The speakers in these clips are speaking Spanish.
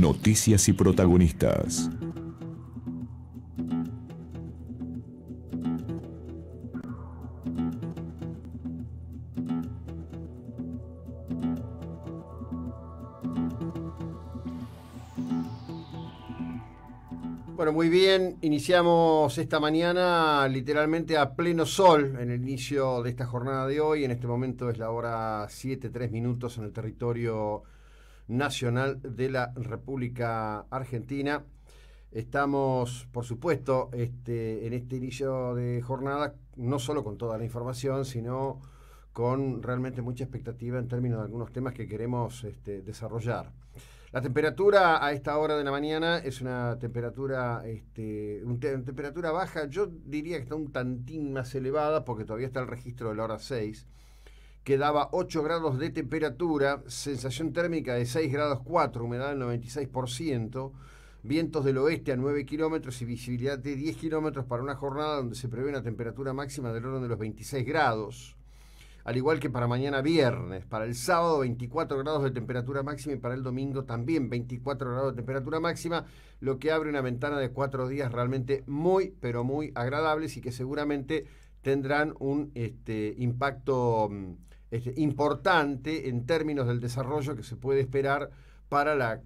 Noticias y protagonistas. Bueno, muy bien, iniciamos esta mañana literalmente a pleno sol en el inicio de esta jornada de hoy. En este momento es la hora 7, 3 minutos en el territorio Nacional de la República Argentina. Estamos, por supuesto, este, en este inicio de jornada, no solo con toda la información, sino con realmente mucha expectativa en términos de algunos temas que queremos este, desarrollar. La temperatura a esta hora de la mañana es una temperatura, este, temperatura baja, yo diría que está un tantín más elevada porque todavía está el registro de la hora 6 que daba 8 grados de temperatura, sensación térmica de 6 grados 4, humedad del 96%, vientos del oeste a 9 kilómetros y visibilidad de 10 kilómetros para una jornada donde se prevé una temperatura máxima del orden de los 26 grados. Al igual que para mañana viernes, para el sábado 24 grados de temperatura máxima y para el domingo también 24 grados de temperatura máxima, lo que abre una ventana de 4 días realmente muy, pero muy agradables y que seguramente tendrán un este, impacto mm, este, importante en términos del desarrollo que se puede esperar para la,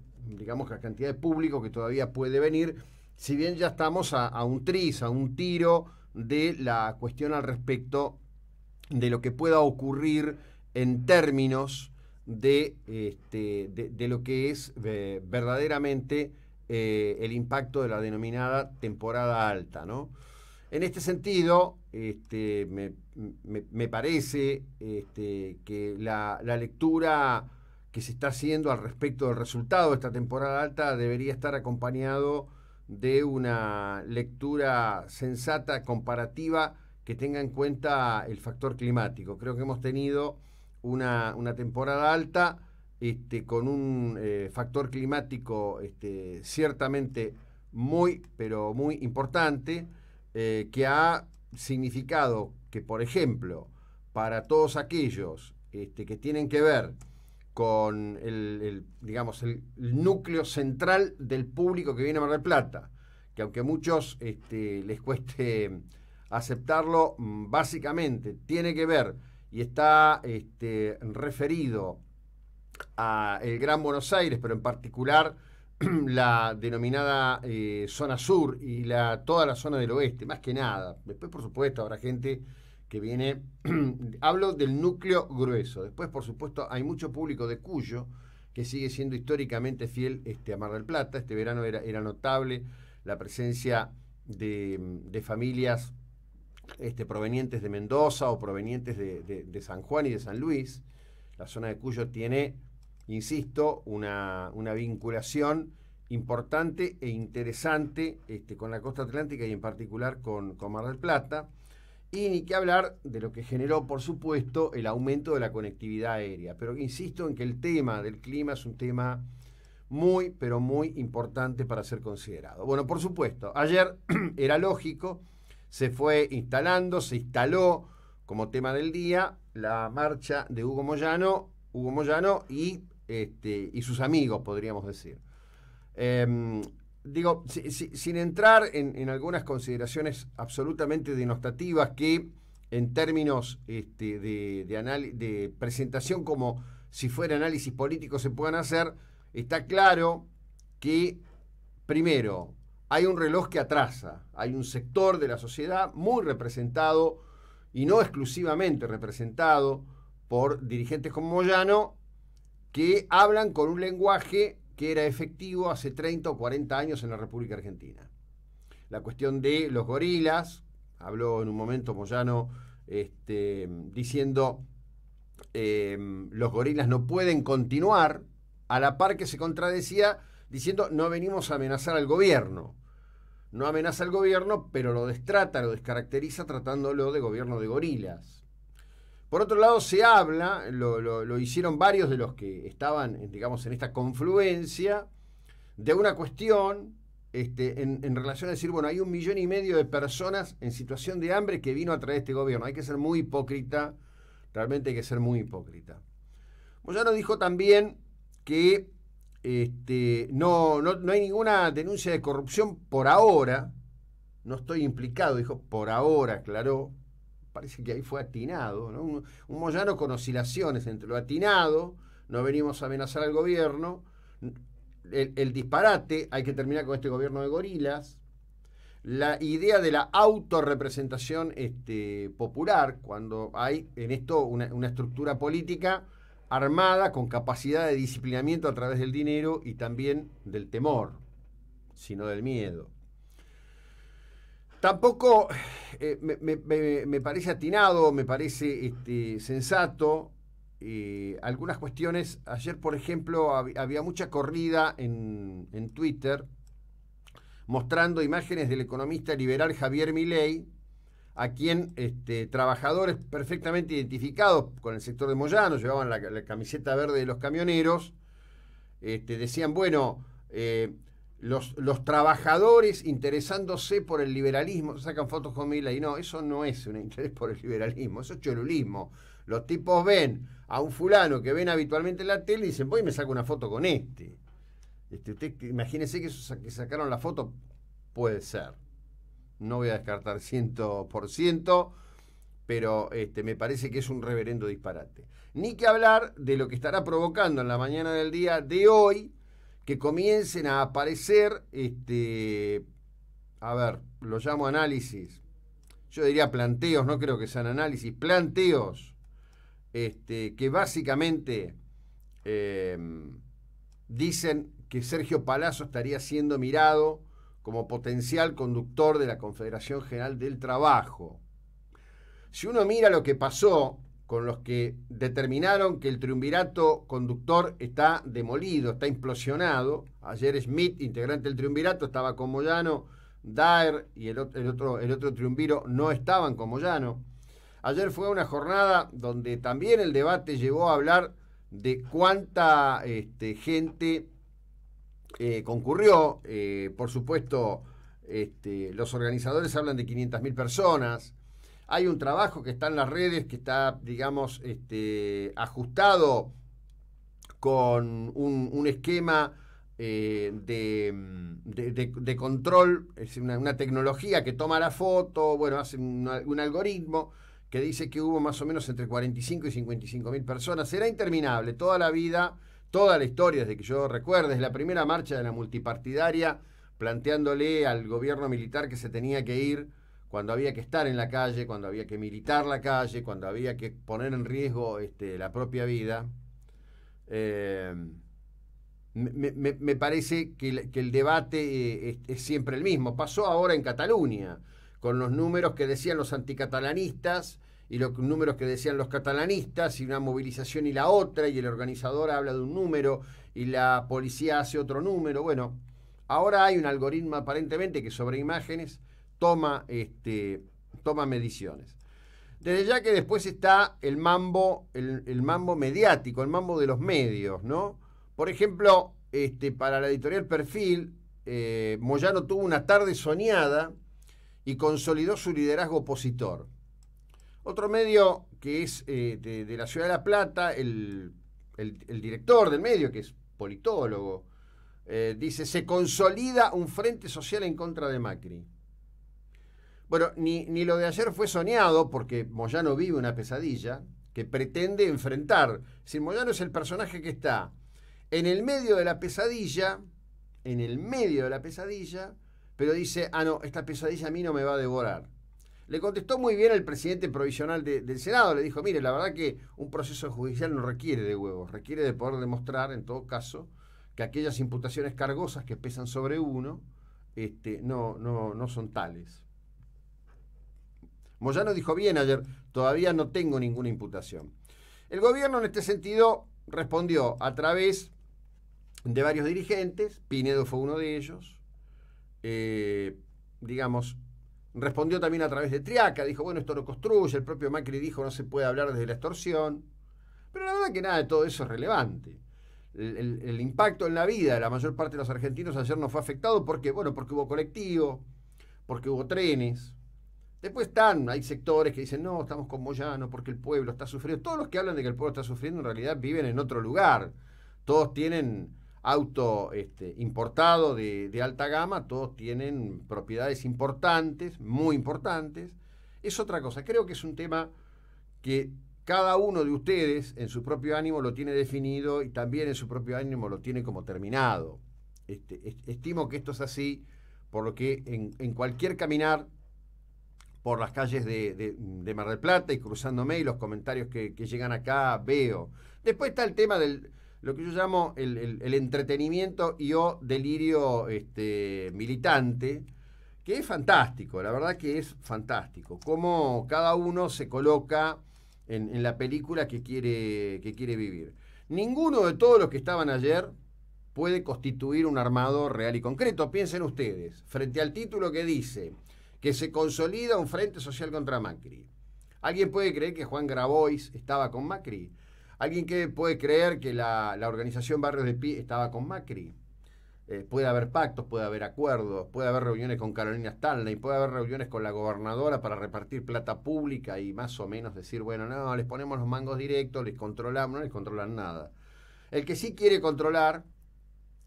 la cantidad de público que todavía puede venir, si bien ya estamos a, un tris, a un tiro de la cuestión al respecto de lo que pueda ocurrir en términos de, este, lo que es verdaderamente eh, el impacto de la denominada temporada alta, en este sentido, este, me, parece este, que la, lectura que se está haciendo al respecto del resultado de esta temporada alta debería estar acompañado de una lectura sensata, comparativa, que tenga en cuenta el factor climático. Creo que hemos tenido una, temporada alta este, con un eh, factor climático ciertamente muy, pero muy importante eh, que ha significado que, por ejemplo, para todos aquellos este, que tienen que ver con el, digamos, el núcleo central del público que viene a Mar del Plata, que aunque a muchos este, les cueste aceptarlo, mm, básicamente tiene que ver y está este, referido a el Gran Buenos Aires, pero en particular la denominada eh, zona sur y la, toda la zona del oeste, más que nada. Después, por supuesto, habrá gente que viene, hablo del núcleo grueso. Después, por supuesto, hay mucho público de Cuyo que sigue siendo históricamente fiel este, a Mar del Plata. Este verano era, era notable la presencia de, familias este, provenientes de Mendoza o provenientes de San Juan y de San Luis. La zona de Cuyo tiene insisto, una, vinculación importante e interesante este, con la costa atlántica y en particular con, Mar del Plata. Y ni que hablar de lo que generó, por supuesto, el aumento de la conectividad aérea. Pero insisto en que el tema del clima es un tema muy, pero muy importante para ser considerado. Bueno, por supuesto, ayer era lógico, se fue instalando, se instaló como tema del día la marcha de Hugo Moyano, Hugo Moyano y este, y sus amigos, podríamos decir. Em, digo, sin entrar en, algunas consideraciones absolutamente denostativas que en términos este, de, de presentación como si fuera análisis político se puedan hacer, está claro que, primero, hay un reloj que atrasa, hay un sector de la sociedad muy representado y no exclusivamente representado por dirigentes como Moyano, que hablan con un lenguaje que era efectivo hace 30 o 40 años en la República Argentina. La cuestión de los gorilas, habló en un momento Moyano este, diciendo, em, los gorilas no pueden continuar, a la par que se contradecía diciendo, no venimos a amenazar al gobierno. No amenaza al gobierno, pero lo destrata, lo descaracteriza tratándolo de gobierno de gorilas. Por otro lado, se habla, lo, hicieron varios de los que estaban, digamos, en esta confluencia, de una cuestión este, en, relación a decir, bueno, hay un millón y medio de personas en situación de hambre que vino a traer este gobierno. Hay que ser muy hipócrita, realmente hay que ser muy hipócrita. Moyano dijo también que este, no, no, no hay ninguna denuncia de corrupción por ahora, no estoy implicado, dijo por ahora, aclaró parece que ahí fue atinado, un, mollano Moyano con oscilaciones entre lo atinado, no venimos a amenazar al gobierno, el, disparate, hay que terminar con este gobierno de gorilas, la idea de la autorrepresentación este, popular, cuando hay en esto una, estructura política armada con capacidad de disciplinamiento a través del dinero y también del temor, sino del miedo. Tampoco eh, me, parece atinado, me parece este, sensato. algunas cuestiones, ayer por ejemplo había mucha corrida en, Twitter mostrando imágenes del economista liberal Javier Milei, a quien este, trabajadores perfectamente identificados con el sector de Moyano, llevaban la, camiseta verde de los camioneros, este, decían, bueno, eh, los, trabajadores interesándose por el liberalismo, sacan fotos con Mila y no, eso no es un interés por el liberalismo, eso es cholulismo. Los tipos ven a un fulano que ven habitualmente en la tele y dicen, voy y me saco una foto con este. este imagínense que, que sacaron la foto, puede ser. No voy a descartar 100%, pero este, me parece que es un reverendo disparate. Ni que hablar de lo que estará provocando en la mañana del día de hoy que comiencen a aparecer, este, a ver, lo llamo análisis, yo diría planteos, no creo que sean análisis, planteos este, que básicamente em, dicen que Sergio Palazzo estaría siendo mirado como potencial conductor de la Confederación General del Trabajo. Si uno mira lo que pasó con los que determinaron que el triunvirato conductor está demolido, está implosionado. Ayer Smith, integrante del triunvirato, estaba con Moyano, Daer y el otro, el otro, triunviro no estaban con Moyano. Ayer fue una jornada donde también el debate llevó a hablar de cuánta este, gente eh, concurrió. Eh, por supuesto, este, los organizadores hablan de 500.000 personas. Hay un trabajo que está en las redes, que está, digamos, este, ajustado con un, esquema eh, de, control, es una, una, tecnología que toma la foto, bueno, hace un, algoritmo que dice que hubo más o menos entre 45 y 55 mil personas. Será interminable toda la vida, toda la historia, desde que yo recuerdo, es la primera marcha de la multipartidaria planteándole al gobierno militar que se tenía que ir cuando había que estar en la calle, cuando había que militar la calle, cuando había que poner en riesgo este, la propia vida. Eh, me, parece que el, debate eh, es, siempre el mismo. Pasó ahora en Cataluña, con los números que decían los anticatalanistas y los números que decían los catalanistas, y una movilización y la otra, y el organizador habla de un número y la policía hace otro número. Bueno, ahora hay un algoritmo aparentemente que sobre imágenes toma, este, toma mediciones. Desde ya que después está el mambo, el, mambo mediático, el mambo de los medios, ¿no? Por ejemplo, este, para la editorial Perfil, eh, Moyano tuvo una tarde soñada y consolidó su liderazgo opositor. Otro medio que es eh, de, la ciudad de La Plata, el, director del medio, que es politólogo, eh, dice, se consolida un frente social en contra de Macri. Bueno, ni, ni lo de ayer fue soñado, porque Moyano vive una pesadilla que pretende enfrentar. Si Moyano es el personaje que está en el medio de la pesadilla, en el medio de la pesadilla, pero dice, ah, no, esta pesadilla a mí no me va a devorar. Le contestó muy bien el presidente provisional del Senado, le dijo, mire, la verdad que un proceso judicial no requiere de huevos, requiere de poder demostrar, en todo caso, que aquellas imputaciones cargosas que pesan sobre uno este, no, no son tales. Moyano dijo bien ayer, todavía no tengo ninguna imputación. El gobierno en este sentido respondió a través de varios dirigentes, Pinedo fue uno de ellos, eh, digamos, respondió también a través de Triaca, dijo, bueno, esto lo construye, el propio Macri dijo, no se puede hablar desde la extorsión, pero la verdad que nada de todo eso es relevante. El, impacto en la vida de la mayor parte de los argentinos ayer no fue afectado porque, bueno, porque hubo colectivo, porque hubo trenes, Después están, hay sectores que dicen, no, estamos con Moyano porque el pueblo está sufriendo. Todos los que hablan de que el pueblo está sufriendo en realidad viven en otro lugar. Todos tienen auto este, importado de, alta gama, todos tienen propiedades importantes, muy importantes. Es otra cosa. Creo que es un tema que cada uno de ustedes en su propio ánimo lo tiene definido y también en su propio ánimo lo tiene como terminado. Este, estimo que esto es así, por lo que en cualquier caminar por las calles de, Mar del Plata y cruzándome y los comentarios que, llegan acá veo. Después está el tema del lo que yo llamo el, entretenimiento y o delirio este, militante, que es fantástico, la verdad que es fantástico. Cómo cada uno se coloca en, la película que quiere, que quiere vivir. Ninguno de todos los que estaban ayer puede constituir un armado real y concreto. Piensen ustedes, frente al título que dice que se consolida un frente social contra Macri. ¿Alguien puede creer que Juan Grabois estaba con Macri? ¿Alguien que puede creer que la, organización Barrios de Pi estaba con Macri? Eh, puede haber pactos, puede haber acuerdos, puede haber reuniones con Carolina y puede haber reuniones con la gobernadora para repartir plata pública y más o menos decir, bueno, no, les ponemos los mangos directos, les controlamos, no les controlan nada. El que sí quiere controlar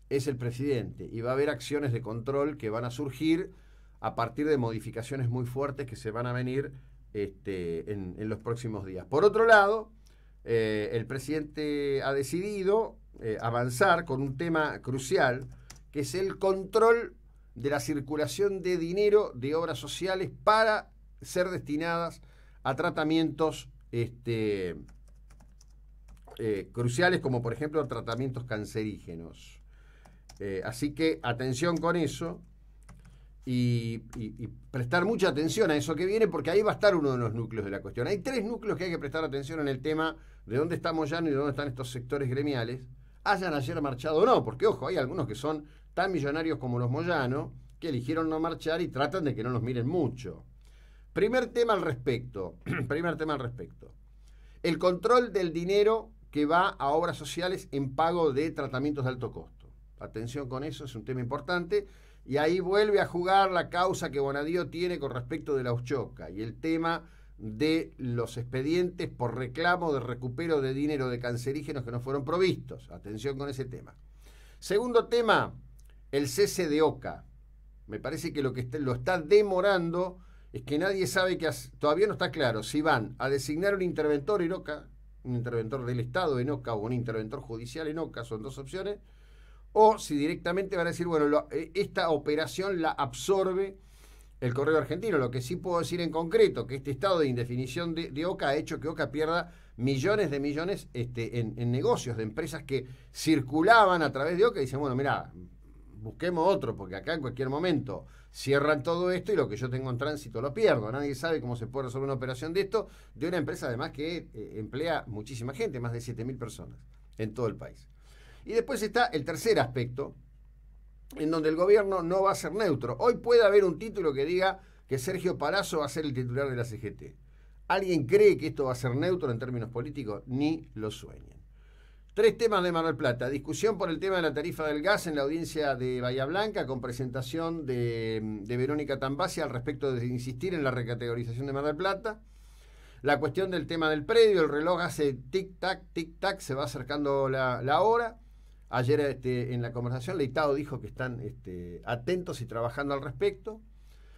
es el presidente y va a haber acciones de control que van a surgir a partir de modificaciones muy fuertes que se van a venir este, en, los próximos días. Por otro lado, eh, el presidente ha decidido eh, avanzar con un tema crucial, que es el control de la circulación de dinero de obras sociales para ser destinadas a tratamientos este, eh, cruciales, como por ejemplo tratamientos cancerígenos. así que atención con eso, y, prestar mucha atención a eso que viene, porque ahí va a estar uno de los núcleos de la cuestión. Hay tres núcleos que hay que prestar atención en el tema de dónde estamos ya y dónde están estos sectores gremiales, hayan ayer marchado o no, porque ojo, hay algunos que son tan millonarios como los Moyano, que eligieron no marchar y tratan de que no los miren mucho. Primer tema al respecto, primer tema al respecto. El control del dinero que va a obras sociales en pago de tratamientos de alto costo. Atención con eso, es un tema importante y ahí vuelve a jugar la causa que Bonadío tiene con respecto de la Uchoca y el tema de los expedientes por reclamo de recupero de dinero de cancerígenos que no fueron provistos. Atención con ese tema. Segundo tema, el cese de OCA. Me parece que lo que lo está demorando es que nadie sabe que todavía no está claro si van a designar un interventor en OCA, un interventor del Estado en OCA o un interventor judicial en OCA, son dos opciones, o si directamente van a decir, bueno, eh, esta operación la absorbe el correo argentino. Lo que sí puedo decir en concreto, que este estado de indefinición de, OCA ha hecho que OCA pierda millones de millones este, en, negocios, de empresas que circulaban a través de OCA y dicen, bueno, mira, busquemos otro, porque acá en cualquier momento cierran todo esto y lo que yo tengo en tránsito lo pierdo. Nadie sabe cómo se puede resolver una operación de esto, de una empresa además que eh, emplea muchísima gente, más de 7.000 personas en todo el país. Y después está el tercer aspecto, en donde el gobierno no va a ser neutro. Hoy puede haber un título que diga que Sergio Palazzo va a ser el titular de la CGT. ¿Alguien cree que esto va a ser neutro en términos políticos? Ni lo sueñen. Tres temas de Mar del Plata. Discusión por el tema de la tarifa del gas en la audiencia de Bahía Blanca con presentación de, Verónica Tambasi al respecto de insistir en la recategorización de Mar del Plata. La cuestión del tema del predio, el reloj hace tic-tac, tic-tac, se va acercando la hora. Ayer este, en la conversación Leitado dijo que están este, atentos y trabajando al respecto.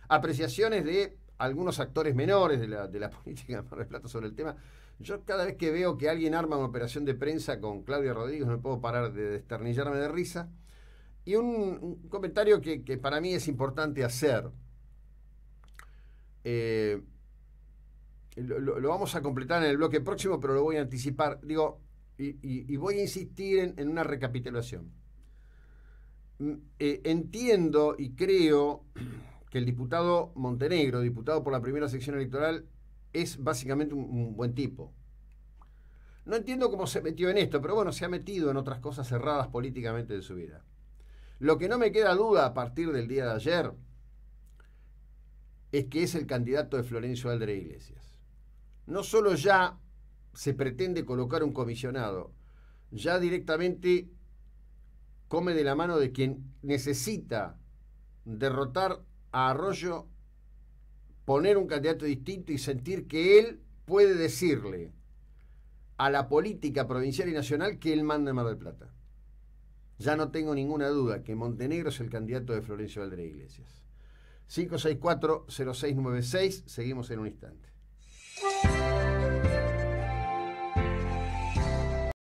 Apreciaciones de algunos actores menores de la, política de Mar del Plata sobre el tema. Yo cada vez que veo que alguien arma una operación de prensa con Claudia Rodríguez no puedo parar de desternillarme de risa. Y un, comentario que, para mí es importante hacer. Eh, lo, lo, vamos a completar en el bloque próximo, pero lo voy a anticipar. Digo, y, voy a insistir en, una recapitulación. Mm, eh, entiendo y creo que el diputado Montenegro, diputado por la primera sección electoral, es básicamente un, buen tipo. No entiendo cómo se metió en esto, pero bueno, se ha metido en otras cosas cerradas políticamente de su vida. Lo que no me queda duda a partir del día de ayer es que es el candidato de Florencio Aldre Iglesias. No solo ya se pretende colocar un comisionado, ya directamente come de la mano de quien necesita derrotar a Arroyo, poner un candidato distinto y sentir que él puede decirle a la política provincial y nacional que él manda en Mar del Plata. Ya no tengo ninguna duda que Montenegro es el candidato de Florencio Valdre Iglesias. 564-0696, seguimos en un instante.